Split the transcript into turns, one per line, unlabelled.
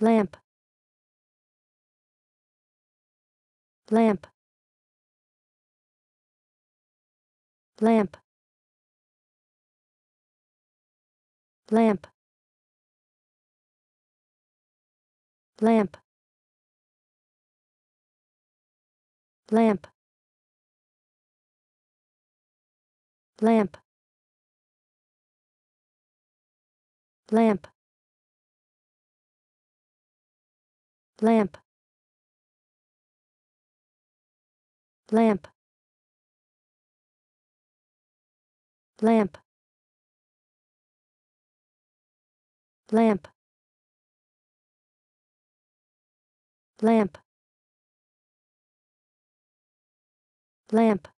lamp lamp lamp lamp lamp lamp lamp lamp lamp lamp lamp lamp lamp lamp